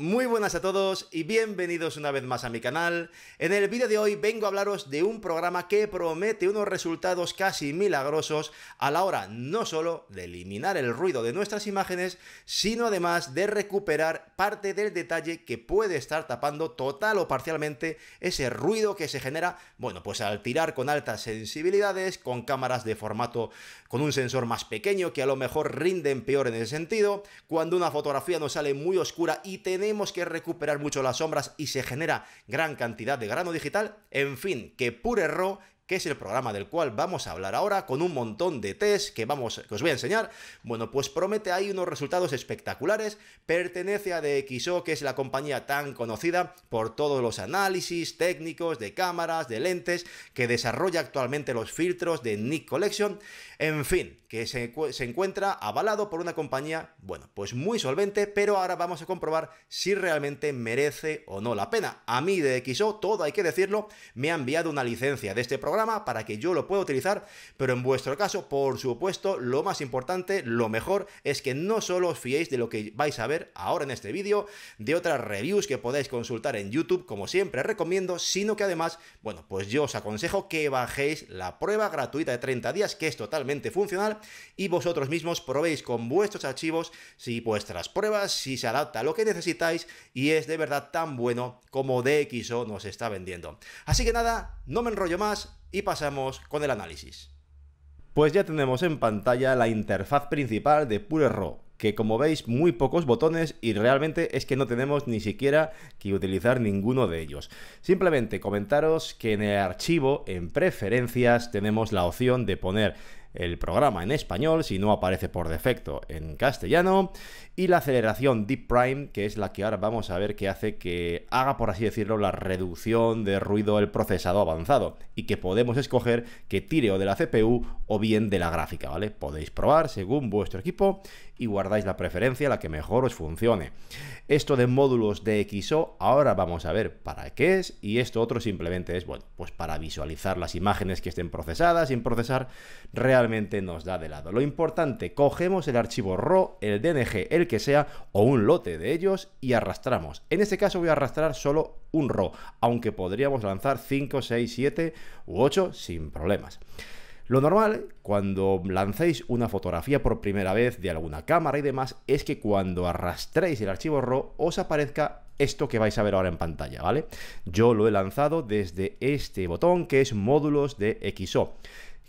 Muy buenas a todos y bienvenidos una vez más a mi canal. En el vídeo de hoy vengo a hablaros de un programa que promete unos resultados casi milagrosos a la hora no solo de eliminar el ruido de nuestras imágenes, sino además de recuperar parte del detalle que puede estar tapando total o parcialmente ese ruido que se genera, bueno, pues al tirar con altas sensibilidades, con cámaras de formato con un sensor más pequeño que a lo mejor rinden peor en ese sentido, cuando una fotografía no sale muy oscura y tenemos tenemos que recuperar mucho las sombras y se genera gran cantidad de grano digital. En fin, que Pure error que es el programa del cual vamos a hablar ahora con un montón de test que, vamos, que os voy a enseñar. Bueno, pues promete ahí unos resultados espectaculares, pertenece a DXO, que es la compañía tan conocida por todos los análisis técnicos de cámaras, de lentes, que desarrolla actualmente los filtros de Nick Collection, en fin, que se, se encuentra avalado por una compañía, bueno, pues muy solvente, pero ahora vamos a comprobar si realmente merece o no la pena. A mí de xo todo hay que decirlo, me ha enviado una licencia de este programa, para que yo lo pueda utilizar, pero en vuestro caso, por supuesto, lo más importante, lo mejor, es que no solo os fiéis de lo que vais a ver ahora en este vídeo, de otras reviews que podáis consultar en YouTube, como siempre recomiendo, sino que además, bueno, pues yo os aconsejo que bajéis la prueba gratuita de 30 días, que es totalmente funcional, y vosotros mismos probéis con vuestros archivos si vuestras pruebas, si se adapta a lo que necesitáis y es de verdad tan bueno como DxO nos está vendiendo. Así que nada, no me enrollo más, y pasamos con el análisis. Pues ya tenemos en pantalla la interfaz principal de Raw. que como veis muy pocos botones y realmente es que no tenemos ni siquiera que utilizar ninguno de ellos. Simplemente comentaros que en el archivo, en preferencias, tenemos la opción de poner el programa en español si no aparece por defecto en castellano y la aceleración Deep Prime que es la que ahora vamos a ver que hace que haga por así decirlo la reducción de ruido el procesado avanzado y que podemos escoger que tire o de la CPU o bien de la gráfica, ¿vale? Podéis probar según vuestro equipo y guardáis la preferencia, la que mejor os funcione. Esto de módulos de XO, ahora vamos a ver para qué es y esto otro simplemente es, bueno, pues para visualizar las imágenes que estén procesadas, sin procesar, realmente nos da de lado. Lo importante, cogemos el archivo RAW, el DNG, el que sea, o un lote de ellos y arrastramos. En este caso voy a arrastrar solo un RAW, aunque podríamos lanzar 5, 6, 7 u 8 sin problemas. Lo normal, cuando lancéis una fotografía por primera vez de alguna cámara y demás, es que cuando arrastréis el archivo RAW os aparezca esto que vais a ver ahora en pantalla, ¿vale? Yo lo he lanzado desde este botón que es módulos de XO.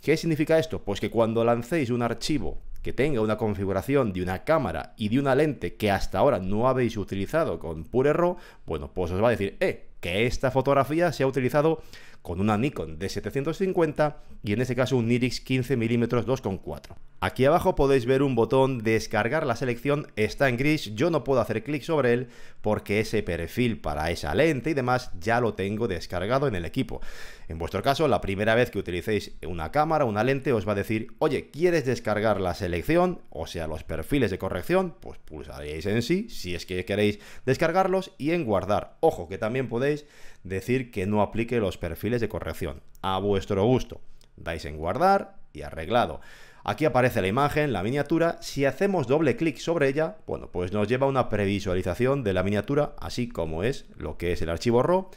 ¿Qué significa esto? Pues que cuando lancéis un archivo que tenga una configuración de una cámara y de una lente que hasta ahora no habéis utilizado con Pure RAW, bueno, pues os va a decir, eh, que esta fotografía se ha utilizado con una Nikon D750 y en este caso un Nirix 15mm 2.4. Aquí abajo podéis ver un botón descargar la selección, está en gris, yo no puedo hacer clic sobre él porque ese perfil para esa lente y demás ya lo tengo descargado en el equipo. En vuestro caso, la primera vez que utilicéis una cámara, una lente, os va a decir, oye, ¿quieres descargar la selección? O sea, los perfiles de corrección, pues pulsaréis en sí, si es que queréis descargarlos y en guardar. Ojo, que también podéis decir que no aplique los perfiles de corrección, a vuestro gusto. Dais en guardar y arreglado. Aquí aparece la imagen, la miniatura, si hacemos doble clic sobre ella, bueno, pues nos lleva a una previsualización de la miniatura, así como es lo que es el archivo RAW.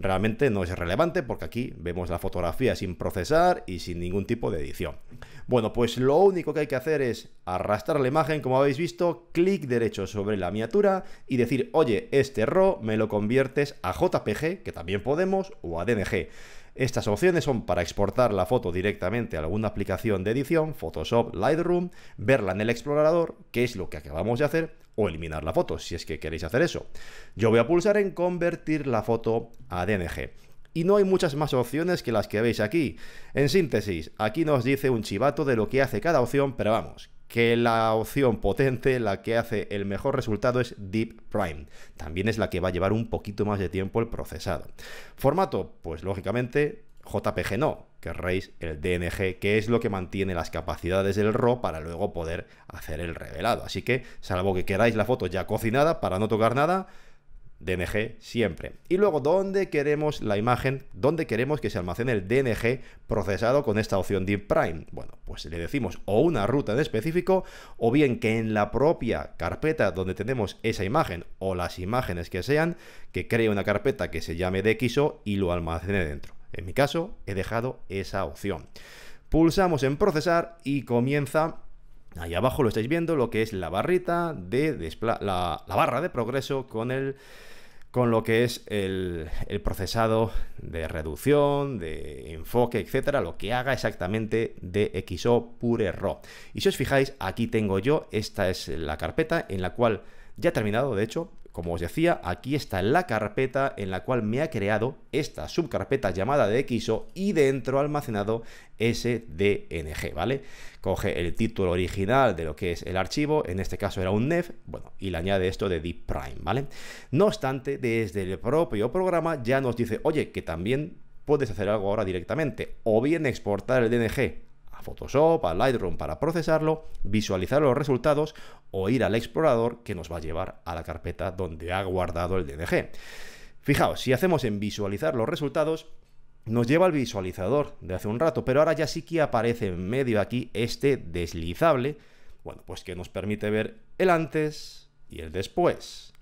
Realmente no es relevante porque aquí vemos la fotografía sin procesar y sin ningún tipo de edición. Bueno, pues lo único que hay que hacer es arrastrar la imagen, como habéis visto, clic derecho sobre la miniatura y decir, oye, este RAW me lo conviertes a JPG, que también podemos, o a DNG. Estas opciones son para exportar la foto directamente a alguna aplicación de edición, Photoshop, Lightroom, verla en el explorador, que es lo que acabamos de hacer, o eliminar la foto, si es que queréis hacer eso. Yo voy a pulsar en convertir la foto a DNG y no hay muchas más opciones que las que veis aquí. En síntesis, aquí nos dice un chivato de lo que hace cada opción, pero vamos, que la opción potente, la que hace el mejor resultado es Deep Prime. También es la que va a llevar un poquito más de tiempo el procesado. Formato, pues lógicamente JPG no, querréis el DNG, que es lo que mantiene las capacidades del RAW para luego poder hacer el revelado. Así que, salvo que queráis la foto ya cocinada para no tocar nada, DNG siempre. Y luego, ¿dónde queremos la imagen? ¿Dónde queremos que se almacene el DNG procesado con esta opción Deep Prime? Bueno, pues le decimos o una ruta en específico, o bien que en la propia carpeta donde tenemos esa imagen o las imágenes que sean, que cree una carpeta que se llame DXO y lo almacene dentro. En mi caso, he dejado esa opción. Pulsamos en procesar y comienza Ahí abajo lo estáis viendo, lo que es la barrita de la, barra de progreso con el con lo que es el, procesado de reducción, de enfoque, etcétera, lo que haga exactamente de XO Pure RAW. Y si os fijáis, aquí tengo yo, esta es la carpeta en la cual ya he terminado, de hecho, como os decía, aquí está la carpeta en la cual me ha creado esta subcarpeta llamada de XO y dentro almacenado SDNG, ¿vale? Coge el título original de lo que es el archivo, en este caso era un NEF, bueno, y le añade esto de deep prime, ¿vale? No obstante, desde el propio programa ya nos dice, oye, que también puedes hacer algo ahora directamente, o bien exportar el DNG Photoshop, a Lightroom para procesarlo, visualizar los resultados o ir al explorador que nos va a llevar a la carpeta donde ha guardado el DNG. Fijaos, si hacemos en visualizar los resultados, nos lleva al visualizador de hace un rato, pero ahora ya sí que aparece en medio aquí este deslizable, bueno, pues que nos permite ver el antes y el después.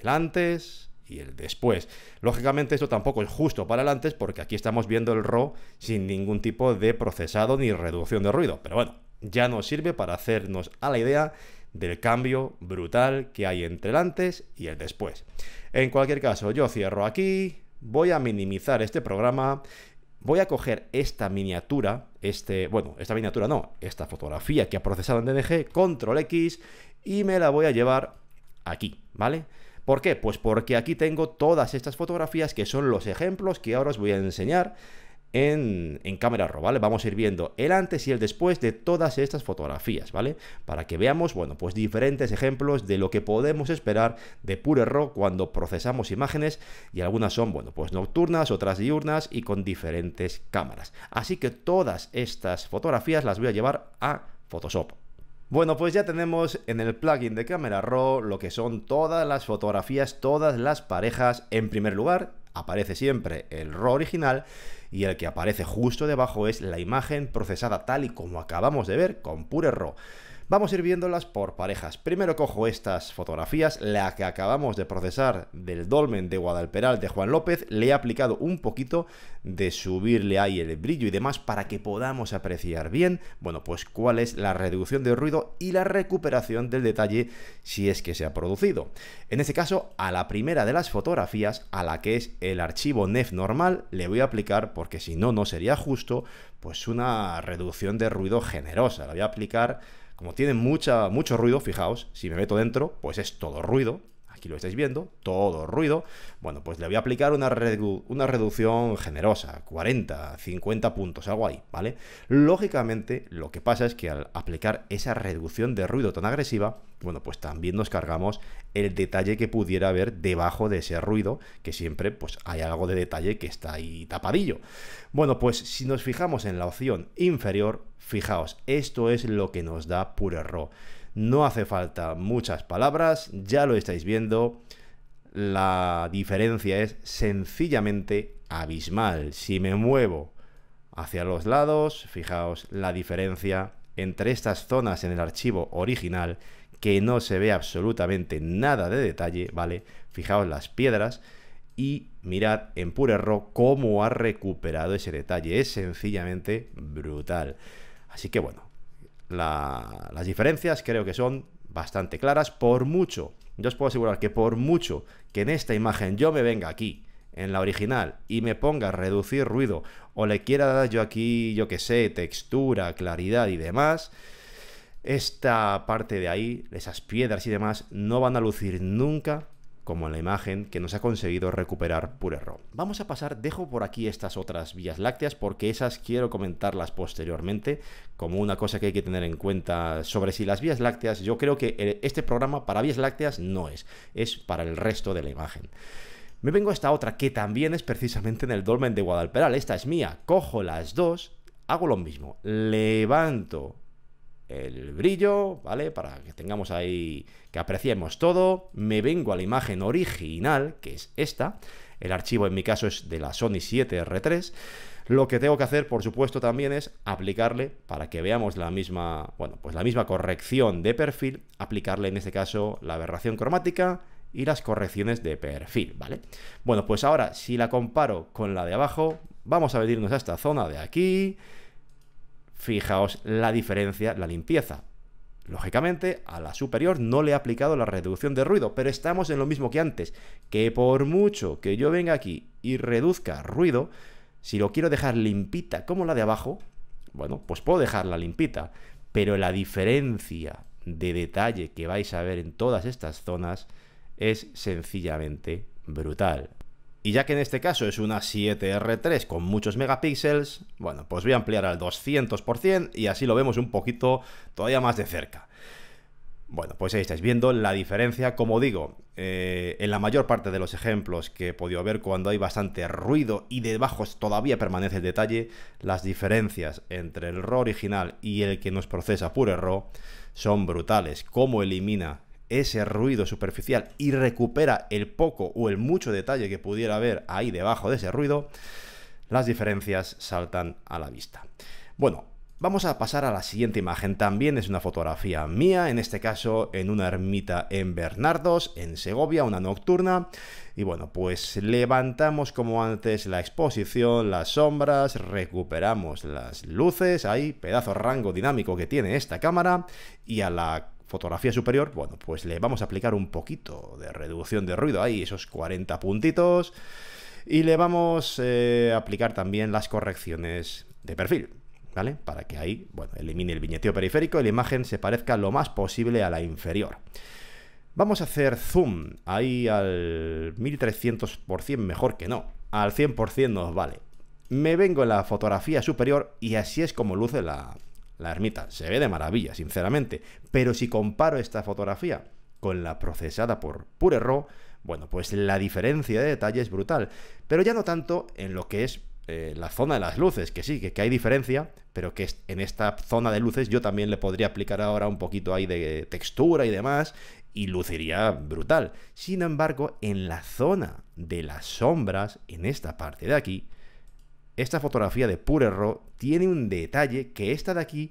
El antes y el después. Lógicamente esto tampoco es justo para el antes porque aquí estamos viendo el RAW sin ningún tipo de procesado ni reducción de ruido, pero bueno, ya nos sirve para hacernos a la idea del cambio brutal que hay entre el antes y el después. En cualquier caso, yo cierro aquí, voy a minimizar este programa, voy a coger esta miniatura, este, bueno, esta miniatura no, esta fotografía que ha procesado en DNG, control X, y me la voy a llevar aquí, ¿vale? ¿Por qué? Pues porque aquí tengo todas estas fotografías que son los ejemplos que ahora os voy a enseñar en, cámara RAW, ¿vale? Vamos a ir viendo el antes y el después de todas estas fotografías, ¿vale? Para que veamos, bueno, pues diferentes ejemplos de lo que podemos esperar de Pure RAW cuando procesamos imágenes y algunas son, bueno, pues nocturnas, otras diurnas y con diferentes cámaras. Así que todas estas fotografías las voy a llevar a Photoshop. Bueno, pues ya tenemos en el plugin de Camera Raw lo que son todas las fotografías, todas las parejas. En primer lugar, aparece siempre el RAW original y el que aparece justo debajo es la imagen procesada tal y como acabamos de ver con Pure RAW. Vamos a ir viéndolas por parejas. Primero cojo estas fotografías, la que acabamos de procesar del dolmen de Guadalperal de Juan López, le he aplicado un poquito de subirle ahí el brillo y demás para que podamos apreciar bien, bueno, pues cuál es la reducción de ruido y la recuperación del detalle si es que se ha producido. En este caso, a la primera de las fotografías, a la que es el archivo NEF normal, le voy a aplicar, porque si no, no sería justo, pues una reducción de ruido generosa. La voy a aplicar como tiene mucha, mucho ruido, fijaos, si me meto dentro, pues es todo ruido, aquí lo estáis viendo, todo ruido, bueno, pues le voy a aplicar una, reducción generosa, 40, 50 puntos, algo ahí, ¿vale? Lógicamente, lo que pasa es que al aplicar esa reducción de ruido tan agresiva, bueno, pues también nos cargamos el detalle que pudiera haber debajo de ese ruido, que siempre pues hay algo de detalle que está ahí tapadillo. Bueno, pues si nos fijamos en la opción inferior, fijaos, esto es lo que nos da Pure Raw. No hace falta muchas palabras, ya lo estáis viendo. La diferencia es sencillamente abismal. Si me muevo hacia los lados, fijaos la diferencia entre estas zonas en el archivo original, que no se ve absolutamente nada de detalle, ¿vale? Fijaos las piedras y mirad en error cómo ha recuperado ese detalle. Es sencillamente brutal. Así que bueno, las diferencias creo que son bastante claras. Por mucho, yo os puedo asegurar que por mucho que en esta imagen yo me venga aquí, en la original, y me ponga a reducir ruido, o le quiera dar yo aquí, yo que sé, textura, claridad y demás, esta parte de ahí, esas piedras y demás, no van a lucir nunca como en la imagen que nos ha conseguido recuperar por error. Vamos a pasar, dejo por aquí estas otras vías lácteas porque esas quiero comentarlas posteriormente como una cosa que hay que tener en cuenta sobre si las vías lácteas, yo creo que eh, este programa para vías lácteas no es, es para el resto de la imagen. Me vengo a esta otra que también es precisamente en el dolmen de Guadalperal, esta es mía, cojo las dos, hago lo mismo, levanto el brillo, ¿vale? Para que tengamos ahí, que apreciemos todo. Me vengo a la imagen original, que es esta. El archivo en mi caso es de la Sony 7R3. Lo que tengo que hacer, por supuesto, también es aplicarle, para que veamos la misma, bueno, pues la misma corrección de perfil, aplicarle en este caso la aberración cromática y las correcciones de perfil, ¿vale? Bueno, pues ahora, si la comparo con la de abajo, vamos a venirnos a esta zona de aquí, Fijaos la diferencia, la limpieza. Lógicamente, a la superior no le he aplicado la reducción de ruido, pero estamos en lo mismo que antes, que por mucho que yo venga aquí y reduzca ruido, si lo quiero dejar limpita como la de abajo, bueno, pues puedo dejarla limpita, pero la diferencia de detalle que vais a ver en todas estas zonas es sencillamente brutal. Y ya que en este caso es una 7R3 con muchos megapíxeles, bueno, pues voy a ampliar al 200% y así lo vemos un poquito todavía más de cerca. Bueno, pues ahí estáis viendo la diferencia, como digo, eh, en la mayor parte de los ejemplos que he podido ver cuando hay bastante ruido y debajo todavía permanece el detalle, las diferencias entre el RAW original y el que nos procesa puro error son brutales. Cómo elimina ese ruido superficial y recupera el poco o el mucho detalle que pudiera haber ahí debajo de ese ruido, las diferencias saltan a la vista. Bueno, vamos a pasar a la siguiente imagen. También es una fotografía mía, en este caso en una ermita en Bernardos, en Segovia, una nocturna. Y bueno, pues levantamos como antes la exposición, las sombras, recuperamos las luces, ahí pedazo rango dinámico que tiene esta cámara y a la fotografía superior, bueno, pues le vamos a aplicar un poquito de reducción de ruido ahí, esos 40 puntitos, y le vamos eh, a aplicar también las correcciones de perfil. ¿Vale? Para que ahí, bueno, elimine el viñeteo periférico y la imagen se parezca lo más posible a la inferior. Vamos a hacer zoom ahí al 1300%, mejor que no. Al 100% nos vale. Me vengo en la fotografía superior y así es como luce la, la ermita se ve de maravilla, sinceramente, pero si comparo esta fotografía con la procesada por Raw, bueno, pues la diferencia de detalle es brutal, pero ya no tanto en lo que es eh, la zona de las luces, que sí, que, que hay diferencia, pero que en esta zona de luces yo también le podría aplicar ahora un poquito ahí de textura y demás, y luciría brutal. Sin embargo, en la zona de las sombras, en esta parte de aquí, esta fotografía de Pure Raw tiene un detalle que esta de aquí,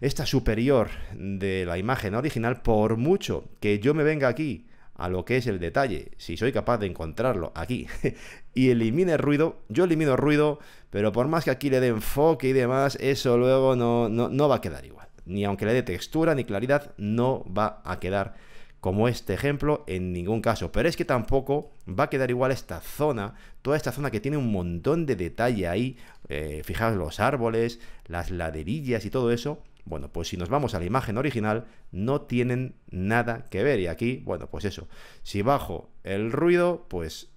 esta superior de la imagen original, por mucho que yo me venga aquí a lo que es el detalle, si soy capaz de encontrarlo aquí y elimine ruido, yo elimino ruido, pero por más que aquí le dé enfoque y demás, eso luego no, no, no va a quedar igual. Ni aunque le dé textura ni claridad, no va a quedar igual como este ejemplo en ningún caso. Pero es que tampoco va a quedar igual esta zona, toda esta zona que tiene un montón de detalle ahí, eh, fijaos los árboles, las laderillas y todo eso. Bueno, pues si nos vamos a la imagen original, no tienen nada que ver. Y aquí, bueno, pues eso, si bajo el ruido, pues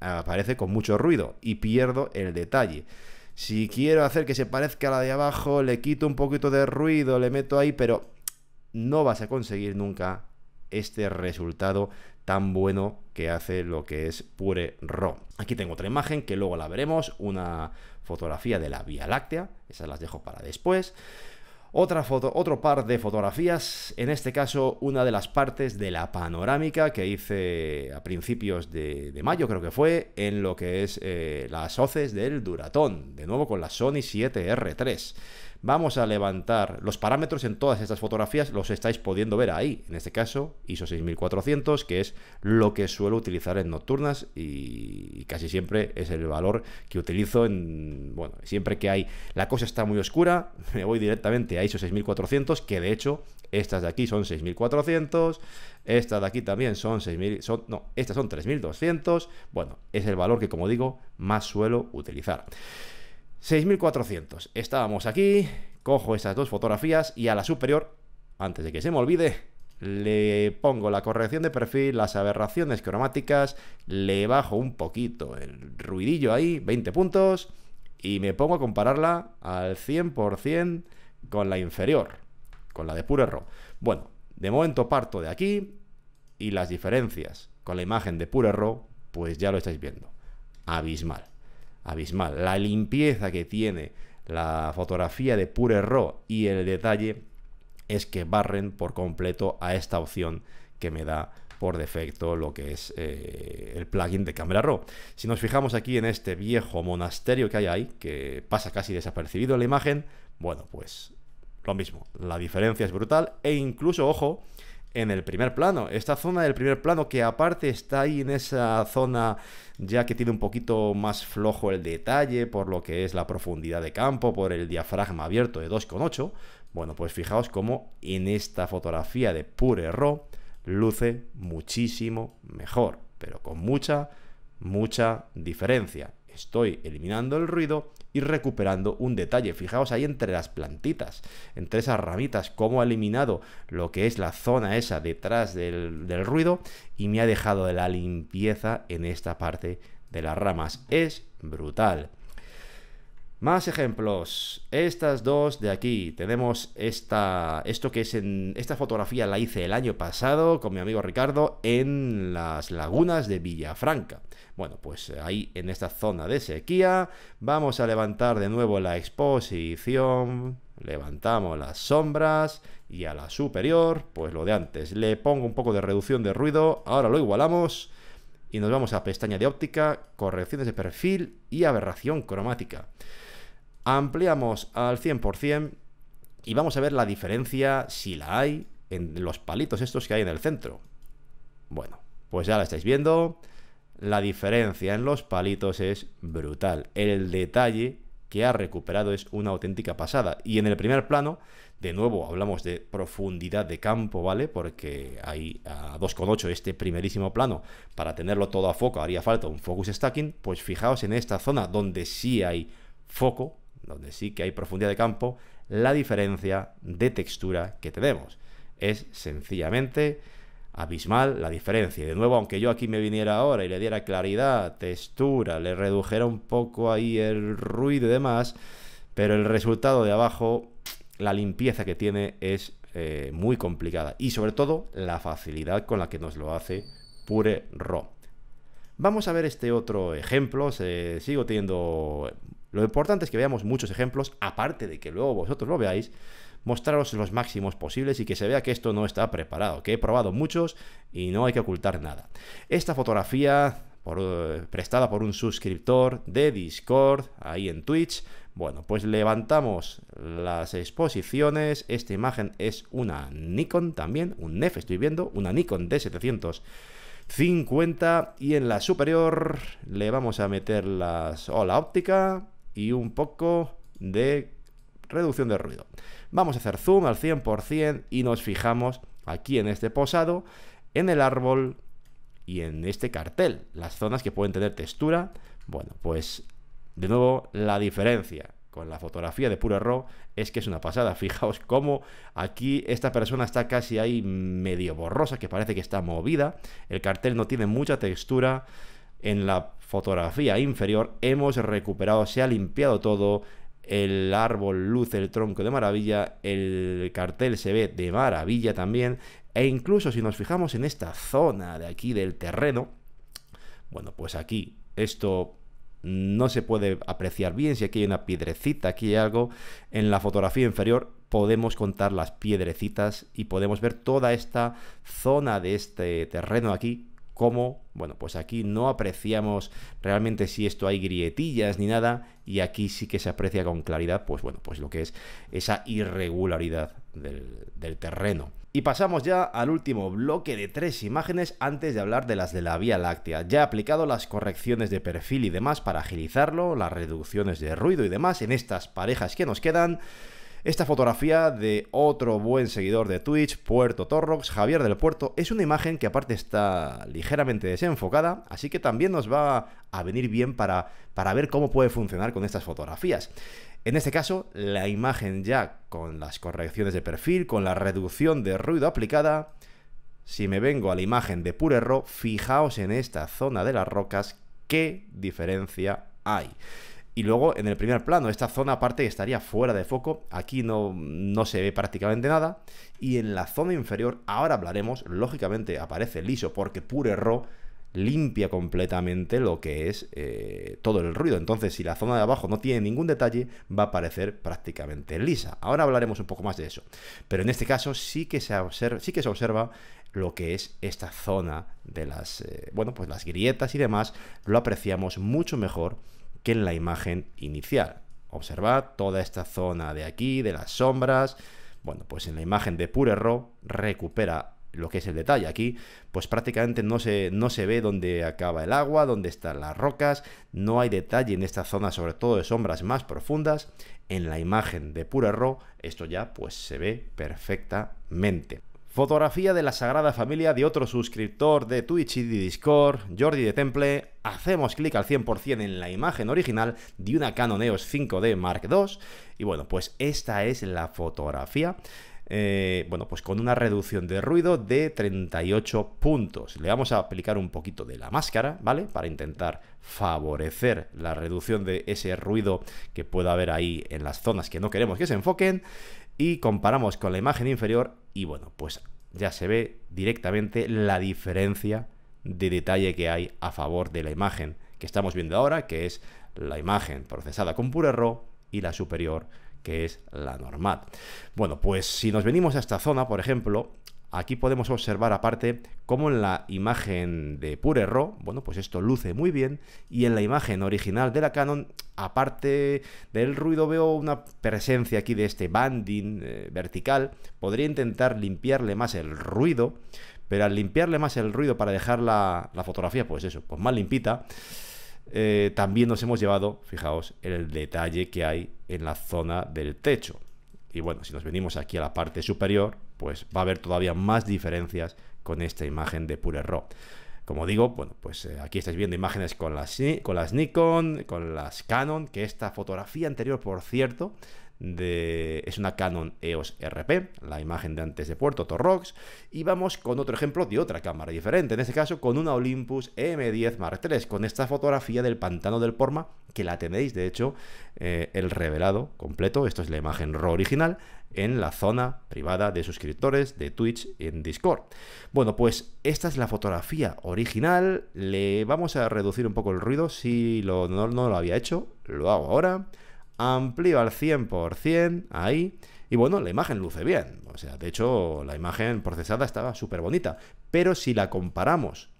aparece con mucho ruido y pierdo el detalle. Si quiero hacer que se parezca a la de abajo, le quito un poquito de ruido, le meto ahí, pero no vas a conseguir nunca este resultado tan bueno que hace lo que es Pure RAW. Aquí tengo otra imagen que luego la veremos, una fotografía de la Vía Láctea, esas las dejo para después. Otra foto, otro par de fotografías, en este caso una de las partes de la panorámica que hice a principios de, mayo, creo que fue, en lo que es eh, las hoces del Duratón, de nuevo con la Sony 7R3. Vamos a levantar los parámetros en todas estas fotografías, los estáis pudiendo ver ahí. En este caso, ISO 6400, que es lo que suelo utilizar en nocturnas y casi siempre es el valor que utilizo en... Bueno, siempre que hay... La cosa está muy oscura, me voy directamente a ISO 6400, que de hecho estas de aquí son 6400, estas de aquí también son 6000, no, estas son 3200. Bueno, es el valor que, como digo, más suelo utilizar. 6400. Estábamos aquí, cojo esas dos fotografías y a la superior, antes de que se me olvide, le pongo la corrección de perfil, las aberraciones cromáticas, le bajo un poquito el ruidillo ahí, 20 puntos, y me pongo a compararla al 100% con la inferior, con la de puro error. Bueno, de momento parto de aquí y las diferencias con la imagen de puro error, pues ya lo estáis viendo. Abismal abismal. La limpieza que tiene la fotografía de Pure Raw y el detalle es que barren por completo a esta opción que me da por defecto lo que es eh, el plugin de Camera Raw. Si nos fijamos aquí en este viejo monasterio que hay ahí, que pasa casi desapercibido en la imagen, bueno, pues lo mismo, la diferencia es brutal e incluso, ojo, en el primer plano. Esta zona del primer plano que aparte está ahí en esa zona ya que tiene un poquito más flojo el detalle por lo que es la profundidad de campo, por el diafragma abierto de 2,8. Bueno, pues fijaos cómo en esta fotografía de Pure Raw luce muchísimo mejor, pero con mucha, mucha diferencia. Estoy eliminando el ruido y recuperando un detalle. Fijaos ahí entre las plantitas, entre esas ramitas, cómo ha eliminado lo que es la zona esa detrás del, del ruido y me ha dejado de la limpieza en esta parte de las ramas. Es brutal. Más ejemplos. Estas dos de aquí. Tenemos esta, esto que es en... Esta fotografía la hice el año pasado con mi amigo Ricardo en las lagunas de Villafranca. Bueno, pues eh, ahí en esta zona de sequía vamos a levantar de nuevo la exposición. Levantamos las sombras y a la superior, pues lo de antes. Le pongo un poco de reducción de ruido. Ahora lo igualamos y nos vamos a pestaña de óptica, correcciones de perfil y aberración cromática. Ampliamos al 100% y vamos a ver la diferencia, si la hay, en los palitos estos que hay en el centro. Bueno, pues ya la estáis viendo. La diferencia en los palitos es brutal. El detalle que ha recuperado es una auténtica pasada. Y en el primer plano de nuevo, hablamos de profundidad de campo, ¿vale? Porque ahí a 2,8 este primerísimo plano, para tenerlo todo a foco, haría falta un focus stacking. Pues fijaos en esta zona donde sí hay foco, donde sí que hay profundidad de campo, la diferencia de textura que tenemos. Es sencillamente abismal la diferencia. de nuevo, aunque yo aquí me viniera ahora y le diera claridad, textura, le redujera un poco ahí el ruido y demás, pero el resultado de abajo la limpieza que tiene es eh, muy complicada y sobre todo la facilidad con la que nos lo hace Pure Raw. Vamos a ver este otro ejemplo, sigo teniendo... Eh, lo importante es que veamos muchos ejemplos, aparte de que luego vosotros lo veáis, mostraros los máximos posibles y que se vea que esto no está preparado, que he probado muchos y no hay que ocultar nada. Esta fotografía eh, prestada por un suscriptor de Discord, ahí en Twitch. Bueno, pues levantamos las exposiciones. Esta imagen es una Nikon también, un NEF estoy viendo, una Nikon de 750 Y en la superior le vamos a meter las ola óptica y un poco de reducción de ruido. Vamos a hacer zoom al 100% y nos fijamos aquí en este posado, en el árbol y en este cartel, las zonas que pueden tener textura, bueno, pues de nuevo la diferencia con la fotografía de puro RAW es que es una pasada. Fijaos cómo aquí esta persona está casi ahí medio borrosa, que parece que está movida. El cartel no tiene mucha textura. En la fotografía inferior hemos recuperado, se ha limpiado todo. El árbol luce el tronco de maravilla, el cartel se ve de maravilla también. E incluso si nos fijamos en esta zona de aquí del terreno, bueno, pues aquí esto no se puede apreciar bien, si aquí hay una piedrecita, aquí hay algo, en la fotografía inferior podemos contar las piedrecitas y podemos ver toda esta zona de este terreno aquí como, bueno, pues aquí no apreciamos realmente si esto hay grietillas ni nada, y aquí sí que se aprecia con claridad, pues bueno, pues lo que es esa irregularidad del, del terreno. Y pasamos ya al último bloque de tres imágenes antes de hablar de las de la Vía Láctea. Ya he aplicado las correcciones de perfil y demás para agilizarlo, las reducciones de ruido y demás en estas parejas que nos quedan. Esta fotografía de otro buen seguidor de Twitch, Puerto Torrox, Javier del Puerto, es una imagen que aparte está ligeramente desenfocada, así que también nos va a venir bien para, ver cómo puede funcionar con estas fotografías. En este caso, la imagen ya con las correcciones de perfil, con la reducción de ruido aplicada, si me vengo a la imagen de error, fijaos en esta zona de las rocas qué diferencia hay. Y luego en el primer plano, esta zona aparte estaría fuera de foco, aquí no, no se ve prácticamente nada. Y en la zona inferior, ahora hablaremos, lógicamente aparece liso porque Pure Raw limpia completamente lo que es eh, todo el ruido. Entonces, si la zona de abajo no tiene ningún detalle, va a aparecer prácticamente lisa. Ahora hablaremos un poco más de eso. Pero en este caso sí que se observa, sí que se observa lo que es esta zona de las, eh, bueno, pues las grietas y demás, lo apreciamos mucho mejor en la imagen inicial. Observad toda esta zona de aquí, de las sombras. Bueno, pues en la imagen de Pure Raw recupera lo que es el detalle. Aquí, pues prácticamente no se, no se ve dónde acaba el agua, dónde están las rocas, no hay detalle en esta zona, sobre todo de sombras más profundas. En la imagen de Pure Raw, esto ya pues se ve perfectamente. Fotografía de la Sagrada Familia de otro suscriptor de Twitch y de Discord, Jordi de Temple. Hacemos clic al 100% en la imagen original de una Canon EOS 5D Mark II. Y bueno, pues esta es la fotografía. Eh, bueno, pues con una reducción de ruido de 38 puntos. Le vamos a aplicar un poquito de la máscara, ¿vale? Para intentar favorecer la reducción de ese ruido que pueda haber ahí en las zonas que no queremos que se enfoquen y comparamos con la imagen inferior y bueno, pues ya se ve directamente la diferencia de detalle que hay a favor de la imagen que estamos viendo ahora, que es la imagen procesada con puro error, y la superior que es la normal. Bueno, pues si nos venimos a esta zona, por ejemplo, Aquí podemos observar aparte cómo en la imagen de Pure Raw, bueno, pues esto luce muy bien y en la imagen original de la Canon, aparte del ruido veo una presencia aquí de este banding eh, vertical. Podría intentar limpiarle más el ruido, pero al limpiarle más el ruido para dejar la, fotografía, pues eso, pues más limpita, eh, también nos hemos llevado, fijaos, el detalle que hay en la zona del techo. Y bueno, si nos venimos aquí a la parte superior, pues va a haber todavía más diferencias con esta imagen de Pure RAW. Como digo, bueno, pues eh, aquí estáis viendo imágenes con las, con las Nikon, con las Canon, que esta fotografía anterior, por cierto, de, es una Canon EOS RP, la imagen de antes de Puerto Torrox, y vamos con otro ejemplo de otra cámara diferente, en este caso con una Olympus M10 Mark III, con esta fotografía del pantano del Porma, que la tenéis de hecho eh, el revelado completo, esto es la imagen RAW original, en la zona privada de suscriptores de Twitch en Discord. Bueno, pues esta es la fotografía original. Le vamos a reducir un poco el ruido. Si no, lo había hecho, lo hago ahora. Amplío al 100%, ahí. Y bueno, la imagen luce bien. O sea, de hecho, la imagen procesada estaba súper bonita. Pero si la comparamos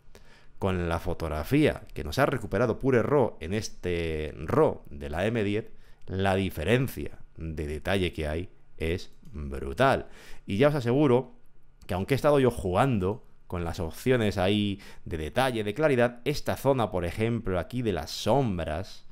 con la fotografía que nos ha recuperado Pure RAW en este RAW de la M10, la diferencia de detalle que hay es brutal. Y ya os aseguro que aunque he estado yo jugando con las opciones ahí de detalle, de claridad, esta zona, por ejemplo, aquí de las sombras,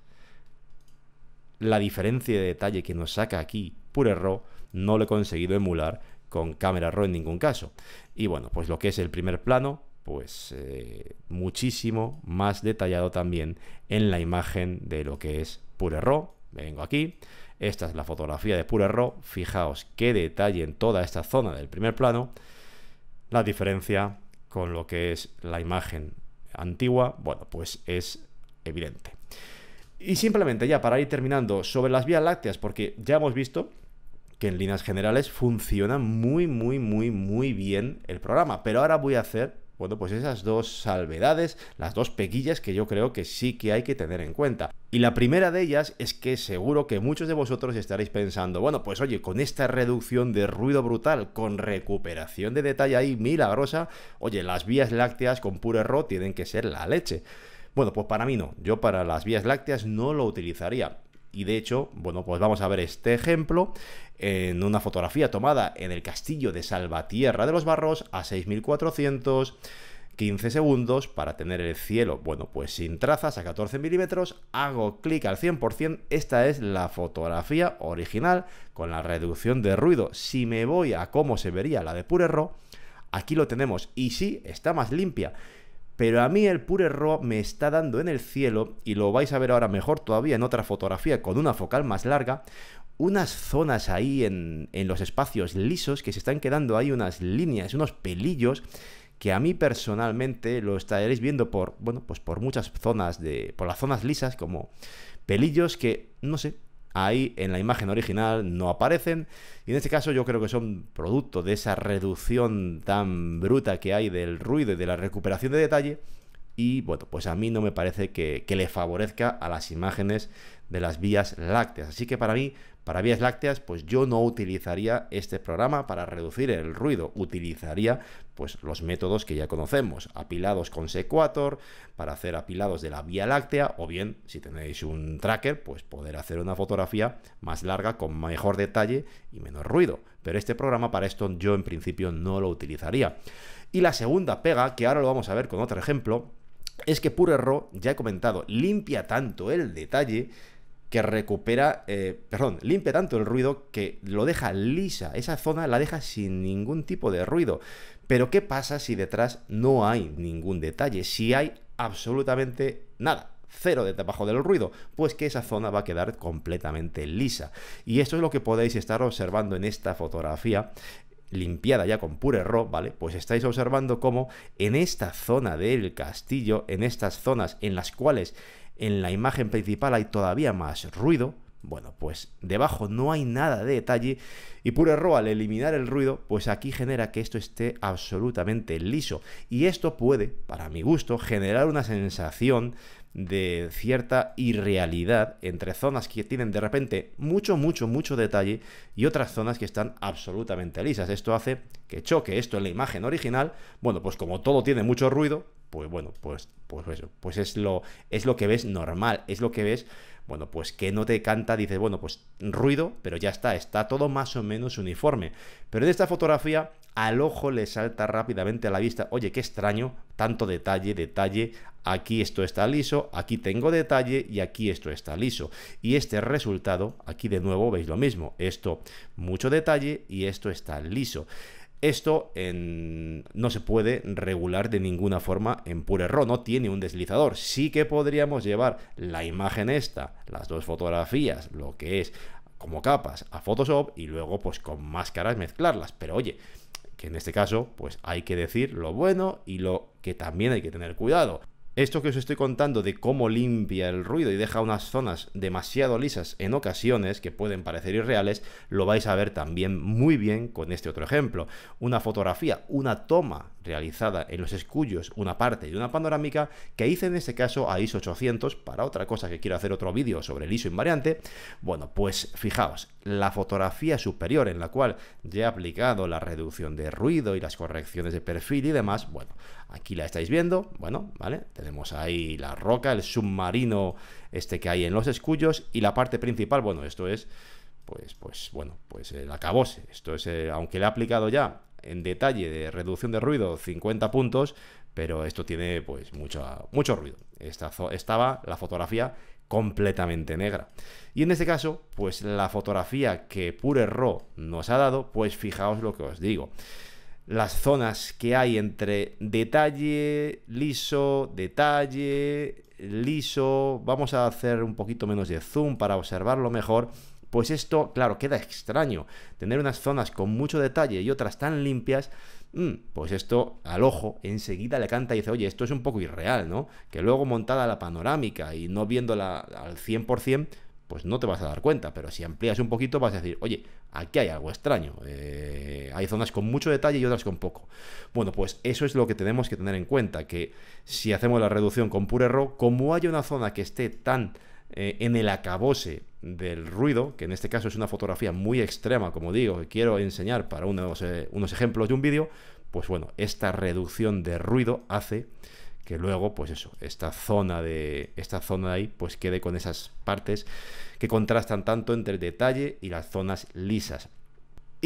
la diferencia de detalle que nos saca aquí Pure Raw, no lo he conseguido emular con cámara RAW en ningún caso. Y bueno, pues lo que es el primer plano, pues eh, muchísimo más detallado también en la imagen de lo que es Pure Raw. Vengo aquí, esta es la fotografía de pura RAW. Fijaos qué detalle en toda esta zona del primer plano. La diferencia con lo que es la imagen antigua, bueno, pues es evidente. Y simplemente ya para ir terminando sobre las vías lácteas, porque ya hemos visto que en líneas generales funciona muy, muy, muy, muy bien el programa. Pero ahora voy a hacer bueno, pues esas dos salvedades, las dos pequillas que yo creo que sí que hay que tener en cuenta. Y la primera de ellas es que seguro que muchos de vosotros estaréis pensando, bueno, pues oye, con esta reducción de ruido brutal, con recuperación de detalle ahí milagrosa, oye, las vías lácteas con puro error tienen que ser la leche. Bueno, pues para mí no, yo para las vías lácteas no lo utilizaría. Y de hecho, bueno, pues vamos a ver este ejemplo en una fotografía tomada en el castillo de Salvatierra de los Barros a 6.415 segundos para tener el cielo, bueno, pues sin trazas a 14 milímetros, hago clic al 100%, esta es la fotografía original con la reducción de ruido. Si me voy a cómo se vería la de ro aquí lo tenemos y sí, está más limpia. Pero a mí el Pure error me está dando en el cielo, y lo vais a ver ahora mejor todavía en otra fotografía con una focal más larga, unas zonas ahí en, en los espacios lisos que se están quedando ahí unas líneas, unos pelillos que a mí personalmente lo estaréis viendo por, bueno, pues por muchas zonas de, por las zonas lisas como pelillos que, no sé, ahí en la imagen original no aparecen. Y en este caso yo creo que son producto de esa reducción tan bruta que hay del ruido y de la recuperación de detalle. Y bueno, pues a mí no me parece que, le favorezca a las imágenes de las vías lácteas. Así que para mí, para vías lácteas, pues yo no utilizaría este programa para reducir el ruido. Utilizaría pues los métodos que ya conocemos, apilados con Sequator para hacer apilados de la Vía Láctea, o bien, si tenéis un tracker, pues poder hacer una fotografía más larga, con mejor detalle y menos ruido. Pero este programa para esto yo en principio no lo utilizaría. Y la segunda pega, que ahora lo vamos a ver con otro ejemplo, es que Pure Raw, ya he comentado, limpia tanto el detalle que recupera, eh, perdón, limpia tanto el ruido que lo deja lisa, esa zona la deja sin ningún tipo de ruido. Pero ¿qué pasa si detrás no hay ningún detalle? Si hay absolutamente nada, cero de debajo del ruido, pues que esa zona va a quedar completamente lisa. Y esto es lo que podéis estar observando en esta fotografía limpiada ya con pure error, ¿vale? Pues estáis observando cómo en esta zona del castillo, en estas zonas en las cuales en la imagen principal hay todavía más ruido, bueno, pues debajo no hay nada de detalle y puro error al eliminar el ruido, pues aquí genera que esto esté absolutamente liso. Y esto puede, para mi gusto, generar una sensación de cierta irrealidad entre zonas que tienen de repente mucho, mucho, mucho detalle y otras zonas que están absolutamente lisas. Esto hace que choque esto en la imagen original. Bueno, pues como todo tiene mucho ruido, pues bueno, pues, pues pues es lo, es lo que ves normal, es lo que ves, bueno, pues que no te canta, dices, bueno, pues ruido, pero ya está, está todo más o menos uniforme. Pero en esta fotografía al ojo le salta rápidamente a la vista, oye, qué extraño, tanto detalle, detalle, aquí esto está liso, aquí tengo detalle y aquí esto está liso. Y este resultado, aquí de nuevo veis lo mismo, esto mucho detalle y esto está liso. Esto no se puede regular de ninguna forma en Pure RAW, no tiene un deslizador. Sí que podríamos llevar la imagen esta, las dos fotografías, lo que es como capas a Photoshop y luego pues con máscaras mezclarlas. Pero oye, que en este caso pues hay que decir lo bueno y lo que también hay que tener cuidado. Esto que os estoy contando de cómo limpia el ruido y deja unas zonas demasiado lisas en ocasiones que pueden parecer irreales, lo vais a ver también muy bien con este otro ejemplo. Una fotografía, una toma realizada en los escullos una parte de una panorámica que hice en este caso a ISO 800 para otra cosa que quiero hacer otro vídeo sobre el ISO invariante, bueno, pues fijaos, la fotografía superior en la cual ya he aplicado la reducción de ruido y las correcciones de perfil y demás, bueno, aquí la estáis viendo, bueno, ¿vale? Tenemos ahí la roca, el submarino este que hay en los escullos y la parte principal, bueno, esto es pues, pues bueno, pues el acabose. Esto es, eh, aunque le he aplicado ya en detalle de reducción de ruido 50 puntos, pero esto tiene pues mucho, mucho ruido. Esta, estaba la fotografía completamente negra. Y en este caso, pues la fotografía que Pure Raw nos ha dado, pues fijaos lo que os digo. Las zonas que hay entre detalle, liso, detalle, liso. Vamos a hacer un poquito menos de zoom para observarlo mejor. Pues esto, claro, queda extraño. Tener unas zonas con mucho detalle y otras tan limpias, mm, pues esto al ojo enseguida le canta y dice, oye, esto es un poco irreal, ¿no? Que luego montada la panorámica y no viéndola al 100%, pues no te vas a dar cuenta, pero si amplías un poquito vas a decir, oye, aquí hay algo extraño, eh, hay zonas con mucho detalle y otras con poco. Bueno, pues eso es lo que tenemos que tener en cuenta, que si hacemos la reducción con pure error, como hay una zona que esté tan eh, en el acabose del ruido, que en este caso es una fotografía muy extrema, como digo, que quiero enseñar para eh, unos, ejemplos de un vídeo, pues bueno, esta reducción de ruido hace que luego, pues eso, esta zona de esta zona de ahí, pues quede con esas partes que contrastan tanto entre el detalle y las zonas lisas.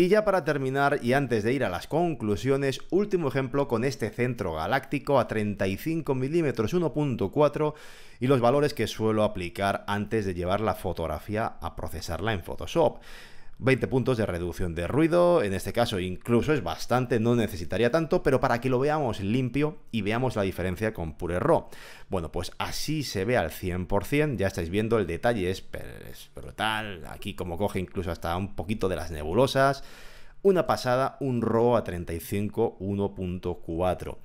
Y ya para terminar y antes de ir a las conclusiones, último ejemplo con este centro galáctico a 35 mm 1.4 y los valores que suelo aplicar antes de llevar la fotografía a procesarla en Photoshop. 20 puntos de reducción de ruido, en este caso incluso es bastante, no necesitaría tanto, pero para que lo veamos limpio y veamos la diferencia con Pure Raw. Bueno, pues así se ve al 100%, ya estáis viendo, el detalle es, brutal, aquí como coge incluso hasta un poquito de las nebulosas, una pasada, un RAW a 35 1.4.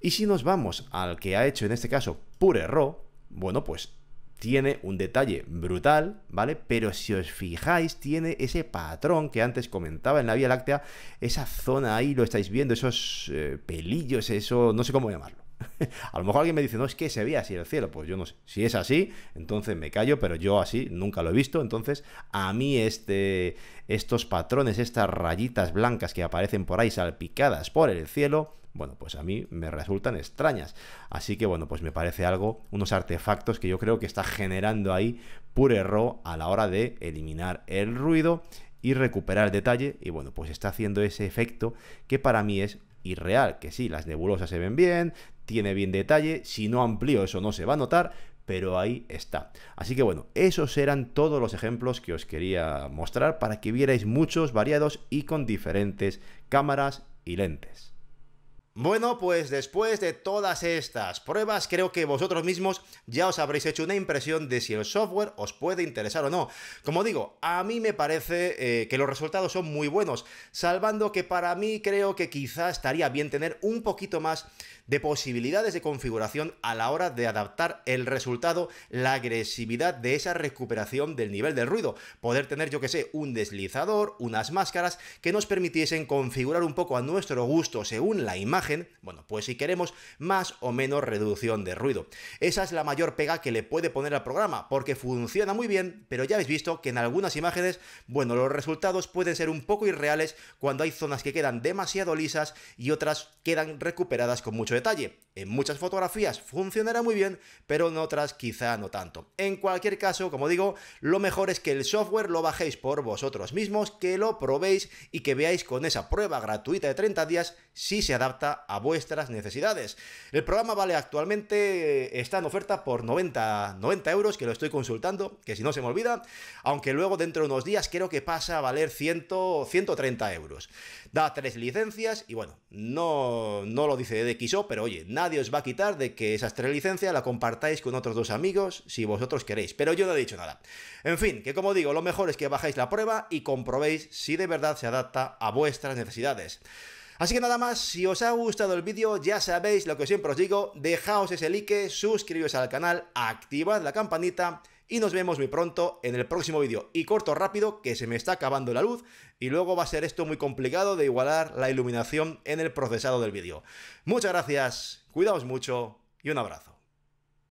Y si nos vamos al que ha hecho en este caso Pure Raw, bueno, pues tiene un detalle brutal, ¿vale? Pero si os fijáis, tiene ese patrón que antes comentaba en la Vía Láctea, esa zona ahí, lo estáis viendo, esos eh, pelillos, eso, no sé cómo llamarlo. A lo mejor alguien me dice, no, es que se ve así el cielo. Pues yo no sé. Si es así, entonces me callo, pero yo así nunca lo he visto. Entonces, a mí este, estos patrones, estas rayitas blancas que aparecen por ahí salpicadas por el cielo, bueno, pues a mí me resultan extrañas. Así que bueno, pues me parece algo, unos artefactos que yo creo que está generando ahí error a la hora de eliminar el ruido y recuperar detalle y bueno, pues está haciendo ese efecto que para mí es irreal, que sí, las nebulosas se ven bien, tiene bien detalle, si no amplío eso no se va a notar, pero ahí está. Así que bueno, esos eran todos los ejemplos que os quería mostrar para que vierais muchos variados y con diferentes cámaras y lentes. Bueno, pues después de todas estas pruebas, creo que vosotros mismos ya os habréis hecho una impresión de si el software os puede interesar o no. Como digo, a mí me parece eh, que los resultados son muy buenos, salvando que para mí creo que quizá estaría bien tener un poquito más de posibilidades de configuración a la hora de adaptar el resultado, la agresividad de esa recuperación del nivel de ruido. Poder tener, yo que sé, un deslizador, unas máscaras que nos permitiesen configurar un poco a nuestro gusto según la imagen, bueno, pues si queremos más o menos reducción de ruido. Esa es la mayor pega que le puede poner al programa, porque funciona muy bien, pero ya habéis visto que en algunas imágenes, bueno, los resultados pueden ser un poco irreales cuando hay zonas que quedan demasiado lisas y otras quedan recuperadas con mucho detalle. En muchas fotografías funcionará muy bien, pero en otras quizá no tanto. En cualquier caso, como digo, lo mejor es que el software lo bajéis por vosotros mismos, que lo probéis y que veáis con esa prueba gratuita de 30 días si se adapta a vuestras necesidades. El programa vale actualmente, está en oferta por 90, 90 euros, que lo estoy consultando, que si no se me olvida, aunque luego dentro de unos días creo que pasa a valer 100, 130 euros. Da tres licencias y bueno, no, no lo dice de XO pero oye, nadie os va a quitar de que esa tres licencia la compartáis con otros dos amigos si vosotros queréis. Pero yo no he dicho nada. En fin, que como digo, lo mejor es que bajáis la prueba y comprobéis si de verdad se adapta a vuestras necesidades. Así que nada más, si os ha gustado el vídeo, ya sabéis lo que siempre os digo, dejaos ese like, suscribiros al canal, activad la campanita y nos vemos muy pronto en el próximo vídeo. Y corto rápido, que se me está acabando la luz y luego va a ser esto muy complicado de igualar la iluminación en el procesado del vídeo. Muchas gracias, cuidaos mucho y un abrazo.